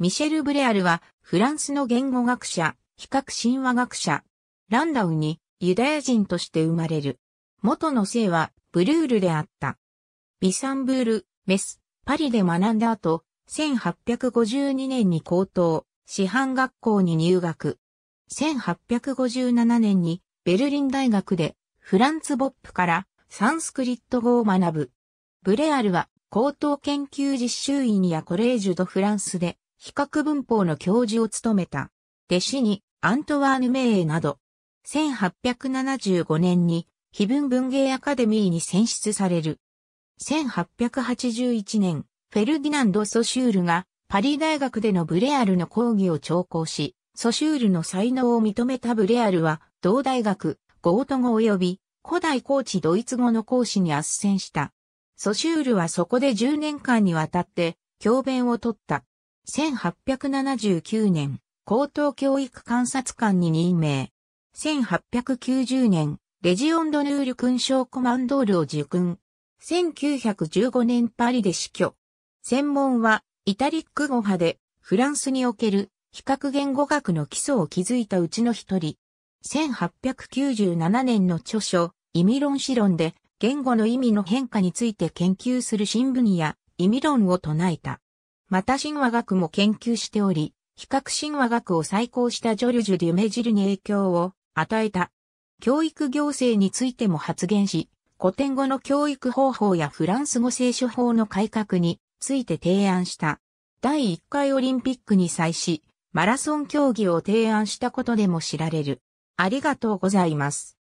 ミシェル・ブレアルは、フランスの言語学者、比較神話学者、ランダウにユダヤ人として生まれる。元の姓はブルールであった。ビサンブール、メス、パリで学んだ後、1852年に高等、師範学校に入学。1857年にベルリン大学でフランツ・ボップからサンスクリット語を学ぶ。ブレアルは高等研究実習院やコレージュ・ド・フランスで比較文法の教授を務めた。弟子にアントワーヌ・メイなど、1875年に非文文芸アカデミーに選出される。1881年、フェルディナンド・ソシュールがパリ大学でのブレアルの講義を聴講し、ソシュールの才能を認めたブレアルは、同大学、ゴート語及び古代高知ドイツ語の講師に圧戦した。ソシュールはそこで10年間にわたって教鞭を取った。1879年、高等教育観察官に任命。1890年、レジオンドヌール勲章コマンドールを受勲。1915年パリで死去。専門は、イタリック語派で、フランスにおける、比較言語学の基礎を築いたうちの一人。1897年の著書、意味論史論で、言語の意味の変化について研究する新聞や、意味論を唱えた。また神話学も研究しており、比較神話学を再興したジョルジュ・デュメジルに影響を与えた。教育行政についても発言し、古典語の教育方法やフランス語聖書法の改革について提案した。第1回オリンピックに際し、マラソン競技を提案したことでも知られる。ありがとうございます。